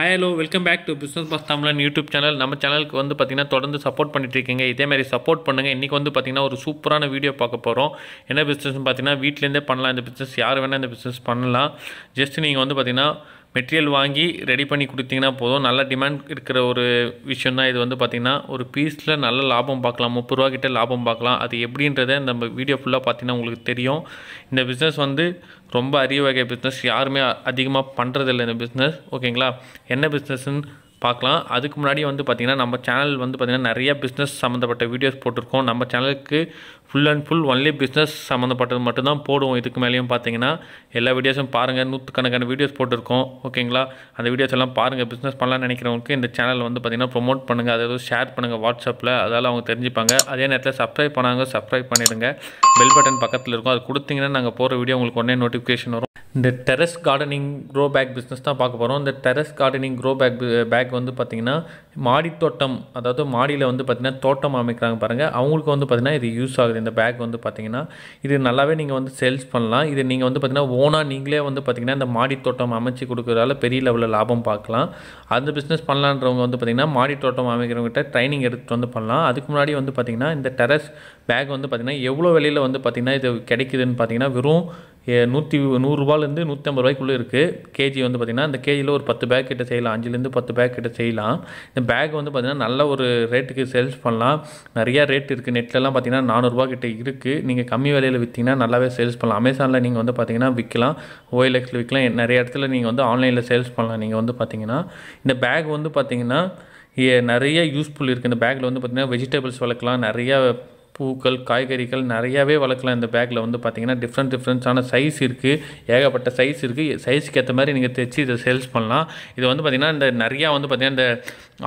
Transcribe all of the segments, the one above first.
hi hello welcome back to business boss Tamizhan YouTube channel நம்ம சேனலுக்கு வந்து பார்த்திங்கன்னா தொடர்ந்து சப்போர்ட் பண்ணிட்டுருக்கீங்க இதேமாதிரி சப்போர்ட் பண்ணுங்கள் இன்றைக்கி வந்து பார்த்திங்கன்னா ஒரு சூப்பரான வீடியோ பார்க்க போகிறோம் என்ன பிஸ்னஸ்ன்னு பார்த்திங்கன்னா வீட்டிலேருந்தே பண்ணலாம் இந்த பிஸ்னஸ் யார் வேணால் இந்த பிஸ்னஸ் பண்ணலாம் ஜஸ்ட் நீங்கள் வந்து பார்த்திங்கன்னா மெட்டீரியல் வாங்கி ரெடி பண்ணி கொடுத்தீங்கன்னா போதும் நல்ல டிமாண்ட் இருக்கிற ஒரு விஷயம் தான் இது வந்து பார்த்திங்கன்னா ஒரு பீஸில் நல்ல லாபம் பார்க்கலாம் முப்பது ரூபா கிட்டே லாபம் பார்க்கலாம் அது எப்படின்றத நம்ம வீடியோ ஃபுல்லாக பார்த்திங்கன்னா உங்களுக்கு தெரியும் இந்த பிஸ்னஸ் வந்து ரொம்ப அரிய வகை பிஸ்னஸ் யாருமே அதிகமாக பண்ணுறதில்ல இந்த பிஸ்னஸ் ஓகேங்களா என்ன பிஸ்னஸ்ன்னு பார்க்கலாம் அதுக்கு முன்னாடி வந்து பார்த்திங்கன்னா நம்ம சேனல் வந்து பார்த்திங்கன்னா நிறைய பிஸ்னஸ் சம்மந்தப்பட்ட வீடியோஸ் போட்டிருக்கோம் நம்ம சேனலுக்கு full and full only business சம்மந்தப்பட்டது மட்டும்தான் போடுவோம் இதுக்கு மேலேயும் பார்த்தீங்கன்னா எல்லா வீடியோஸும் பாருங்கள் நூற்றுக்கணக்கான வீடியோஸ் போட்டிருக்கோம் ஓகேங்களா அந்த வீடியோஸ் எல்லாம் பாருங்கள் பிஸ்னஸ் பண்ணலாம்னு நினைக்கிறவங்களுக்கு இந்த சேனல் வந்து பார்த்திங்கன்னா ப்ரொமோட் பண்ணுங்கள் அதாவது ஷேர் பண்ணுங்கள் வாட்ஸ்அப்பில் அதால் அவங்க தெரிஞ்சுப்பாங்க அதே நேரத்தில் சப்ஸ்கிரைப் பண்ணாங்க சப்ஸ்கிரைப் பண்ணிவிடுங்க பெல் பட்டன் பக்கத்தில் இருக்கும் அது கொடுத்தீங்கன்னா நாங்கள் போகிற வீடியோ உங்களுக்கு உடனே நோட்டிஃபிகேஷன் வரும் இந்த terrace gardening grow bag business தான் பார்க்க போகிறோம் இந்த terrace gardening grow bag bag வந்து பார்த்திங்கன்னா மாடி தோட்டம் அதாவது மாடியில் வந்து பார்த்திங்கன்னா தோட்டம் அமைக்கிறாங்க பாருங்கள் அவங்களுக்கு வந்து பார்த்திங்கன்னா இது யூஸ் ஆகுது இந்த பேக் வந்து பார்த்திங்கன்னா இது நல்லாவே நீங்கள் வந்து சேல்ஸ் பண்ணலாம் இது நீங்கள் வந்து பார்த்திங்கன்னா ஓனாக நீங்களே வந்து பார்த்திங்கன்னா இந்த மாடி தோட்டம் அமைச்சு கொடுக்குறதால பெரிய லெவலில் லாபம் பார்க்கலாம் அந்த பிஸ்னஸ் பண்ணலான்றவங்க வந்து பார்த்திங்கன்னா மாடி தோட்டம் அமைக்கிறவங்ககிட்ட ட்ரைனிங் எடுத்துகிட்டு வந்து பண்ணலாம் அதுக்கு முன்னாடி வந்து பார்த்திங்கன்னா இந்த டெரஸ் பேக் வந்து பார்த்திங்கன்னா எவ்வளோ வெளியில் வந்து பார்த்திங்கன்னா இது கிடைக்குதுன்னு பார்த்திங்கன்னா வெறும் நூற்றி நூறுரூபாலேருந்து நூற்றி ஐம்பது ரூபாய்க்குள்ளே இருக்குது கேஜி வந்து பார்த்திங்கன்னா இந்த கேஜியில் ஒரு பத்து பேக் கிட்ட செய்யலாம் அஞ்சுலேருந்து பத்து பேக் கிட்ட செய்யலாம் இந்த பேக் வந்து பார்த்திங்கன்னா நல்ல ஒரு ரேட்டுக்கு சேல்ஸ் பண்ணலாம் நிறையா ரேட் இருக்குது நெட்லலாம் பார்த்திங்கன்னா நானூறுரூவா கிட்ட இருக்குது நீங்கள் கம்மி விலையில் விற்றிங்கன்னா நல்லாவே சேல்ஸ் பண்ணலாம் அமேசானில் நீங்கள் வந்து பார்த்திங்கன்னா விற்கலாம் ஓஎல்எக்ஸில் விற்கலாம் நிறைய இடத்துல நீங்கள் வந்து ஆன்லைனில் சேல்ஸ் பண்ணலாம் நீங்கள் வந்து பார்த்திங்கன்னா இந்த பேக் வந்து பார்த்திங்கன்னா நிறைய யூஸ்ஃபுல் இருக்குது இந்த பேக்கில் வந்து பார்த்திங்கன்னா வெஜிடபிள்ஸ் வளர்க்கலாம் நிறையா பூக்கள் காய்கறிகள் நிறையாவே வளர்க்கலாம் இந்த பேக்கில் வந்து பார்த்திங்கன்னா டிஃப்ரெண்ட் டிஃப்ரெண்ட்ஸான சைஸ் இருக்குது ஏகப்பட்ட சைஸ் இருக்குது சைஸுக்கு ஏற்ற மாதிரி நீங்கள் தைச்சி இதை சேல்ஸ் பண்ணலாம் இது வந்து பார்த்திங்கன்னா இந்த நிறையா வந்து பார்த்திங்கன்னா இந்த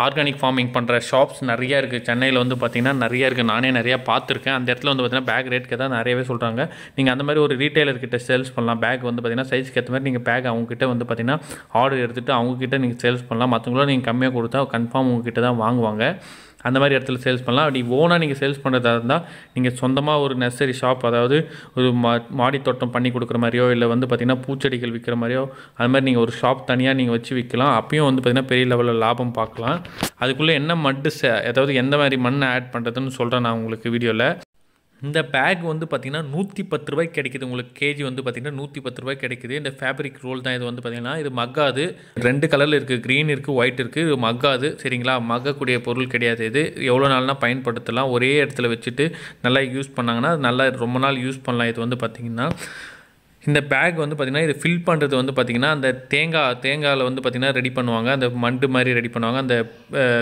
ஆர்கானிக் ஃபார்மிங் பண்ணுற ஷாப்ஸ் நிறையா இருக்குது சென்னையில் வந்து பார்த்திங்கன்னா நிறையா இருக்குது நானே நிறையா பார்த்துருக்கேன் அந்த இடத்துல வந்து பார்த்திங்கன்னா பேக் ரேட்டுக்கு தான் நிறையவே சொல்கிறாங்க நீங்கள் அந்த மாதிரி ஒரு ரீட்டைலர்கிட்ட சேல்ஸ் பண்ணலாம் பேக் வந்து பார்த்திங்கன்னா சைஸ்க்கு ஏற்ற மாதிரி நீங்கள் பேக் அவங்ககிட்ட வந்து பார்த்திங்கன்னா ஆர்டர் எடுத்துகிட்டு அவங்ககிட்ட நீங்கள் சேல்ஸ் பண்ணலாம் மற்றவங்களும் நீங்கள் கம்மியாக கொடுத்தா கன்ஃபார்ம் உங்ககிட்ட தான் வாங்குவாங்க அந்த மாதிரி இடத்துல சேல்ஸ் பண்ணலாம் அப்படி ஓனாக நீங்கள் சேல்ஸ் பண்ணுறதா இருந்தால் நீங்கள் சொந்தமாக ஒரு நர்சரி ஷாப் அதாவது ஒரு மா மாடி தோட்டம் பண்ணி கொடுக்குற மாதிரியோ இல்லை வந்து பார்த்திங்கன்னா பூச்செடிகள் விற்கிற மாதிரியோ அது மாதிரி நீங்கள் ஒரு ஷாப் தனியாக நீங்கள் வச்சு விற்கலாம் அப்பயும் வந்து பார்த்திங்கன்னா பெரிய லெவலில் லாபம் பார்க்கலாம் அதுக்குள்ளே என்ன மட்டு அதாவது எந்த மாதிரி மண் ஆட் பண்ணுறதுன்னு சொல்கிறேன் நான் உங்களுக்கு வீடியோவில் இந்த பேக் வந்து பார்த்திங்கன்னா நூற்றி பத்து ரூபாய்க்கு கிடைக்குது உங்களுக்கு கேஜி வந்து பார்த்திங்கன்னா நூற்றி பத்து ரூபாய் கிடைக்குது இந்த ஃபேப்ரிக் ரோல் தான் இது வந்து பார்த்திங்கன்னா இது மக்காது ரெண்டு கலரில் இருக்குது க்ரீன் இருக்குது ஒயிட் இருக்குது இது மக்காது சரிங்களா மக்கக்கூடிய பொருள் கிடையாது இது எவ்வளோ நாள்னா பயன்படுத்தலாம் ஒரே இடத்துல வச்சுட்டு நல்லா யூஸ் பண்ணாங்கன்னா நல்லா ரொம்ப நாள் யூஸ் பண்ணலாம் இது வந்து பார்த்திங்கன்னா இந்த பேக் வந்து பார்த்திங்கன்னா இது ஃபில் பண்ணுறது வந்து பார்த்திங்கன்னா அந்த தேங்காய் தேங்காயில் வந்து பார்த்திங்கன்னா ரெடி பண்ணுவாங்க அந்த மண்டு மாதிரி ரெடி பண்ணுவாங்க அந்த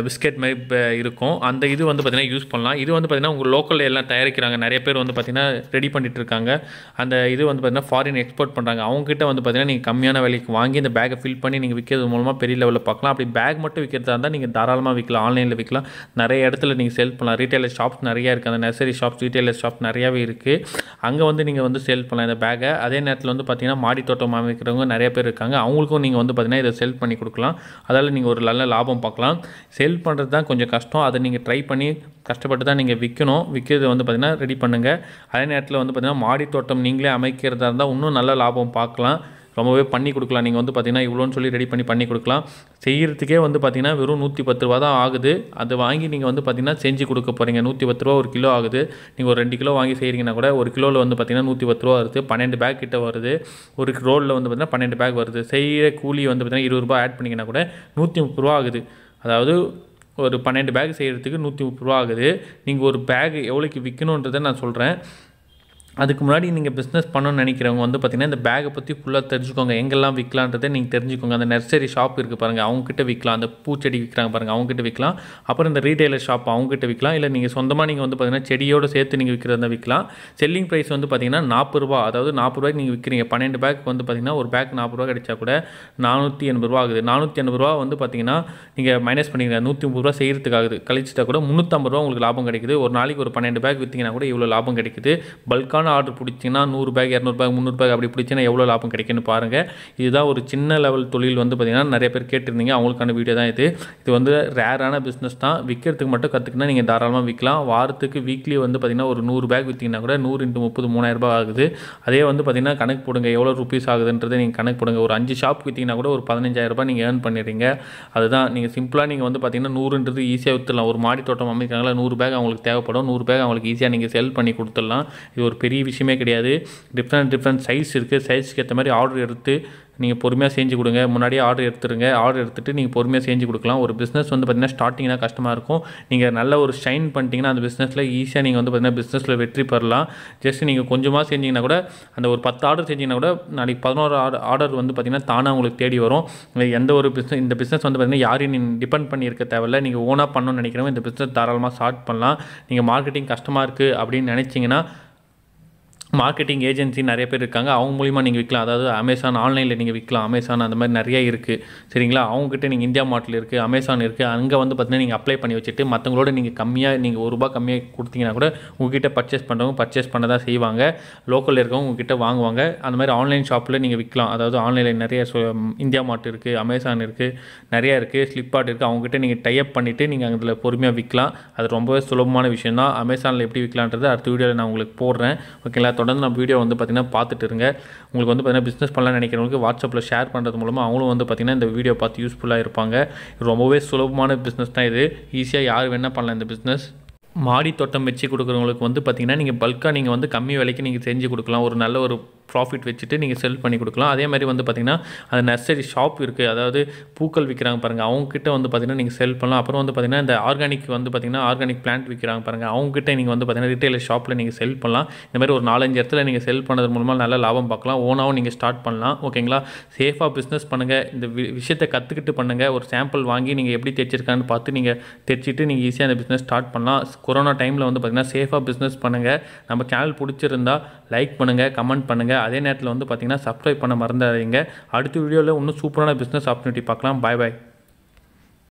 பிஸ்கெட் மாதிரி இருக்கும் அந்த இது வந்து பார்த்திங்கன்னா யூஸ் பண்ணலாம் இது வந்து பார்த்திங்கன்னா உங்கள் லோக்கலில் எல்லாம் தயாரிக்கிறாங்க நிறைய பேர் வந்து பார்த்திங்கன்னா ரெடி பண்ணிகிட்டு இருக்காங்க அந்த இது வந்து பார்த்திங்கன்னா ஃபாரின் எக்ஸ்போர்ட் பண்ணுறாங்க அவங்ககிட்ட வந்து பார்த்திங்கன்னா நீங்கள் கம்மியான விலைக்கு வாங்கி இந்த பேக்கை ஃபில் பண்ணி நீங்கள் விற்கிறது மூலமாக பெரிய லெவலில் பார்க்கலாம் அப்படி பேக் மட்டும் விற்கிறதா இருந்தால் நீங்கள் தாராளமாக விற்கலாம் ஆன்லைனில் விற்கலாம் நிறைய இடத்துல நீங்கள் செல் பண்ணலாம் ரீட்டைலர் ஷாப்ஸ் நிறையா இருக்குது அந்த நர்சரி ஷாப்ஸ் ரீட்டைலர் ஷாப் நிறையாவே இருக்குது அங்கே வந்து நீங்கள் வந்து சேல் பண்ணலாம் இந்த பேக்கை அதே நேரத்தில் வந்து பார்த்திங்கன்னா மாடி தோட்டம் அமைக்கிறவங்க நிறைய பேர் இருக்காங்க அவங்களுக்கும் நீங்கள் வந்து பார்த்திங்கன்னா இதை செல் பண்ணி கொடுக்கலாம் அதால் நீங்கள் ஒரு நல்ல லாபம் பார்க்கலாம் செல் பண்ணுறது தான் கொஞ்சம் கஷ்டம் அதை நீங்கள் ட்ரை பண்ணி கஷ்டப்பட்டு தான் நீங்கள் விற்கணும் விற்கிறது வந்து பார்த்திங்கன்னா ரெடி பண்ணுங்கள் அதே நேரத்தில் வந்து பார்த்திங்கன்னா மாடி தோட்டம் நீங்களே அமைக்கிறதா இருந்தால் இன்னும் நல்ல லாபம் பார்க்கலாம் ரொம்பவே பண்ணி கொடுக்கலாம் நீங்கள் வந்து பார்த்திங்கன்னா இவ்வளோன்னு சொல்லி ரெடி பண்ணி பண்ணி கொடுக்கலாம் செய்கிறதுக்கே வந்து பார்த்திங்கன்னா வெறும் நூற்றி பத்து ரூபா தான் ஆகுது அதை வாங்கி நீங்கள் வந்து பார்த்திங்கன்னா செஞ்சு கொடுக்க போகிறீங்க நூற்றி பத்து ரூபா ஒரு கிலோ ஆகுது நீங்கள் ஒரு ரெண்டு கிலோ வாங்கி செய்கிறீங்கன்னா கூட ஒரு கிலோவில் வந்து பார்த்திங்கன்னா நூற்றி பத்து ரூபா வருது பன்னெண்டு பேக் கிட்ட வருது ஒரு ரோலில் வந்து பார்த்திங்கன்னா பன்னெண்டு பேக் வருது செய்கிற கூலி வந்து பார்த்திங்கன்னா இருபது ரூபா ஆட் பண்ணிங்கன்னா கூட நூற்றி முப்பது ரூபா ஆகுது அதாவது ஒரு பன்னெண்டு பேக் செய்கிறதுக்கு நூற்றி முப்பது ரூபா ஆகுது நீங்கள் ஒரு பேக் எவ்வளோக்கு விற்கணுன்றதை நான் சொல்கிறேன் அதுக்கு முன்னாடி நீங்கள் பிஸ்னஸ் பண்ணணும்னு நினைக்கிறவங்க வந்து பார்த்திங்கன்னா இந்த பேகை பற்றி ஃபுல்லாக தெரிஞ்சுக்கோங்க எங்கெல்லாம் விற்கலான்றதை நீங்கள் தெரிஞ்சுக்கோங்க அந்த நர்சரி ஷாப் இருக்குது பாருங்கள் அவங்ககிட்ட விற்கலாம் அந்த பூச்செடி விற்கிறாங்க பாருங்கள் அவங்ககிட்ட விற்கலாம் அப்புறம் இந்த ரீட்டைலர் ஷாப் அவங்ககிட்ட விற்கலாம் இல்லை நீங்கள் சொந்தமாக நீங்கள் வந்து பார்த்திங்கன்னா செடியோடு சேர்த்து நீங்கள் விற்கிறதா விற்கலாம் செல்லிங் ப்ரைஸ் வந்து பார்த்திங்கன்னா நாற்பது ரூபா அதாவது நாற்பது ரூபாய்க்கு நீங்கள் விற்கிறீங்க பன்னெண்டு பேக் வந்து பார்த்திங்கன்னா ஒரு பேக் நாற்பது ரூபா கிடைச்சா கூட நானூற்றி எண்பது ரூபா ஆகுது நானூற்றி எண்பது ரூபா வந்து பார்த்திங்கன்னா நீங்கள் மைனஸ் பண்ணிக்கிறீங்க நூற்றி முப்பது ரூபா செய்கிறதுக்காகுது கழிச்சிட்டா கூட முந்நூற்றம்பது ரூபா உங்களுக்கு லாபம் கிடைக்குது ஒரு நாளைக்கு ஒரு பன்னெண்டு பேக் விற்றிங்கன்னா கூட இவ்வளோ லாபம் கிடைக்குது பல்கான அதிகமான ஆர்டர் பிடிச்சிங்கன்னா நூறு பேக் இரநூறு பேக் முந்நூறு பேக் அப்படி பிடிச்சிங்கன்னா எவ்வளோ லாபம் கிடைக்குன்னு பாருங்கள் இதுதான் ஒரு சின்ன லெவல் தொழில் வந்து பார்த்திங்கன்னா நிறைய பேர் கேட்டிருந்தீங்க அவங்களுக்கான வீடியோ தான் இது இது வந்து ரேரான பிஸ்னஸ் தான் விற்கிறதுக்கு மட்டும் கற்றுக்கினா நீங்கள் தாராளமாக விற்கலாம் வாரத்துக்கு வீக்லி வந்து பார்த்திங்கன்னா ஒரு நூறு பேக் விற்றிங்கன்னா கூட நூறு இன்ட்டு முப்பது மூணாயிரரூபா ஆகுது அதே வந்து பார்த்திங்கன்னா கணக்கு போடுங்க எவ்வளோ ருபீஸ் ஆகுதுன்றதை நீங்கள் கணக்கு போடுங்க ஒரு அஞ்சு ஷாப் விற்றிங்கன்னா கூட ஒரு பதினஞ்சாயிரரூபா நீங்கள் ஏர்ன் பண்ணிடுறீங்க அதுதான் நீங்கள் சிம்பிளாக நீங்கள் வந்து பார்த்திங்கன்னா நூறுன்றது ஈஸியாக விற்றுலாம் ஒரு மாடி தோட்டம் அமைக்கிறாங்களா நூறு பேக் அவங்களுக்கு தேவைப்படும் நூறு பேக் அவங்களுக்கு ஈஸியாக நீங்கள் செல் பண்ணி கொடுத்துடலாம் இது ஒரு பெரிய பெரிய விஷயமே கிடையாது டிஃப்ரெண்ட் டிஃப்ரெண்ட் சைஸ் இருக்குது சைஸ்க்கு ஏற்ற மாதிரி ஆர்டர் எடுத்து நீங்கள் பொறுமையாக செஞ்சு கொடுங்க முன்னாடியே ஆர்டர் எடுத்துருங்க ஆர்டர் எடுத்துகிட்டு நீங்கள் பொறுமையாக செஞ்சு கொடுக்கலாம் ஒரு பிஸ்னஸ் வந்து பார்த்திங்கன்னா ஸ்டார்டிங்னா கஷ்டமாக இருக்கும் நீங்கள் நல்ல ஒரு ஷைன் பண்ணிட்டீங்கன்னா அந்த பிஸ்னஸில் ஈஸியாக நீங்கள் வந்து பார்த்திங்கன்னா பிஸ்னஸில் வெற்றி பெறலாம் ஜஸ்ட் நீங்கள் கொஞ்சமாக செஞ்சிங்கன்னா கூட அந்த ஒரு பத்து ஆர்டர் செஞ்சிங்கன்னா கூட நாளைக்கு பதினோரு ஆர்டர் ஆர்டர் வந்து பார்த்திங்கன்னா தானாக உங்களுக்கு தேடி வரும் எந்த ஒரு பிஸ்னஸ் இந்த பிஸ்னஸ் வந்து பார்த்திங்கன்னா யாரையும் நீங்கள் டிபெண்ட் பண்ணியிருக்க தேவையில்ல நீங்கள் ஓனாக பண்ணணும்னு நினைக்கிறவங்க இந்த பிஸ்னஸ் தாராளமாக ஸ்டார்ட் பண்ணலாம் நீங்கள் மார்க்கெட்டிங் கஷ்டமாக இருக்குது அப்படின்னு நினச்சிங்கன்னா மார்க்கெட்டிங் ஏஜென்சி நிறைய பேர் இருக்காங்க அவங்க மூலிமா நீங்கள் விற்கலாம் அதாவது அமேசான் ஆன்லைனில் நீங்கள் விற்கலாம் அமேசான் அந்த மாதிரி நிறைய இருக்குது சரிங்களா அவங்ககிட்ட நீங்கள் இந்தியா மாட்டில் இருக்குது அமேசான் இருக்குது அங்கே வந்து பார்த்தீங்கன்னா நீங்கள் அப்ளை பண்ணி வச்சுட்டு மற்றவங்களோட நீங்கள் கம்மியாக நீங்கள் ஒரு ரூபா கம்மியாக கொடுத்தீங்கன்னா கூட உங்ககிட்ட பர்ச்சேஸ் பண்ணுறவங்க பர்ச்சேஸ் பண்ண தான் செய்வாங்க லோக்கலில் இருக்கவங்க உங்ககிட்ட வாங்குவாங்க அந்த மாதிரி ஆன்லைன் ஷாப்பில் நீங்கள் விற்கலாம் அதாவது ஆன்லைனில் நிறைய இந்தியா மார்ட் இருக்குது அமேசான் இருக்குது நிறையா இருக்குது ஃப்ளிப்கார்ட் இருக்குது அவங்ககிட்ட நீங்கள் டைப் பண்ணிவிட்டு நீங்கள் அதில் பொறுமையாக விற்கலாம் அது ரொம்பவே சுலபமான விஷயம் தான் அமேசானில் எப்படி விற்கலான்றது அடுத்த வீடியோவில் நான் உங்களுக்கு போடுறேன் ஓகேங்களா தொடர்ந்து நம்ம வீடியோ வந்து பார்த்திங்கன்னா பார்த்துட்டு இருங்க உங்களுக்கு வந்து பார்த்திங்கன்னா பிஸ்னஸ் பண்ணலாம்னு நினைக்கிறவங்களுக்கு வாட்ஸ்அப்பில் ஷேர் பண்ணுறது மூலமாக அவங்களும் வந்து பார்த்திங்கன்னா இந்த வீடியோ பார்த்து யூஸ்ஃபுல்லாக இருப்பாங்க ரொம்பவே சுலபமான பிஸ்னஸ் தான் இது ஈஸியாக யார் வேணால் பண்ணலாம் இந்த பிஸ்னஸ் மாடி தோட்டம் வச்சு கொடுக்குறவங்களுக்கு வந்து பார்த்திங்கன்னா நீங்கள் பல்காக நீங்கள் வந்து கம்மி விலைக்கு நீங்கள் செஞ்சு கொடுக்கலாம் ஒரு நல்ல ஒரு ப்ராஃபிட் வச்சுட்டு நீங்கள் செல் பண்ணி கொடுக்கலாம் அதே மாதிரி வந்து பார்த்திங்கன்னா அது நர்சரி ஷாப் இருக்குது அதாவது பூக்கள் விற்கிறாங்க பாருங்கள் அவங்கக்கிட்ட வந்து பார்த்திங்கன்னா நீங்கள் செல் பண்ணலாம் அப்புறம் வந்து பார்த்திங்கன்னா இந்த ஆர்கானிக் வந்து பார்த்திங்கன்னா ஆர்கானிக் பிளான்ட் விற்கிறாங்க பாருங்கள் அவங்ககிட்ட நீங்கள் வந்து பார்த்திங்கன்னா ரிட்டைலர் ஷாப்பில் நீங்கள் செல் பண்ணலாம் இந்த மாதிரி ஒரு நாலஞ்சு இடத்துல நீங்கள் செல் பண்ணது மூலமாக நல்ல லாபம் பார்க்கலாம் ஓனாகவும் நீங்கள் ஸ்டார்ட் பண்ணலாம் ஓகேங்களா சேஃபாக பிஸ்னஸ் பண்ணுங்கள் இந்த விஷயத்தை கற்றுக்கிட்டு பண்ணுங்கள் ஒரு சாம்பிள் வாங்கி நீங்கள் எப்படி தைச்சிருக்கான்னு பார்த்து நீங்கள் தைச்சிட்டு நீங்கள் ஈஸியாக அந்த பிஸ்னஸ் ஸ்டார்ட் பண்ணலாம் கொரோனா டைமில் வந்து பார்த்திங்கன்னா சேஃபாக பிஸ்னஸ் பண்ணுங்கள் நம்ம சேனல் பிடிச்சிருந்தா லைக் பண்ணுங்கள் கமெண்ட் பண்ணுங்கள் அதே நேரத்தில் வந்து பார்த்திங்கன்னா சப்ஸ்கிரைப் பண்ண மறந்துடாதீங்க அடுத்த வீடியோவில் இன்னும் சூப்பரான பிஸ்னஸ் ஆப்பர்ச்சுனிட்டி பார்க்கலாம் பாய் பாய்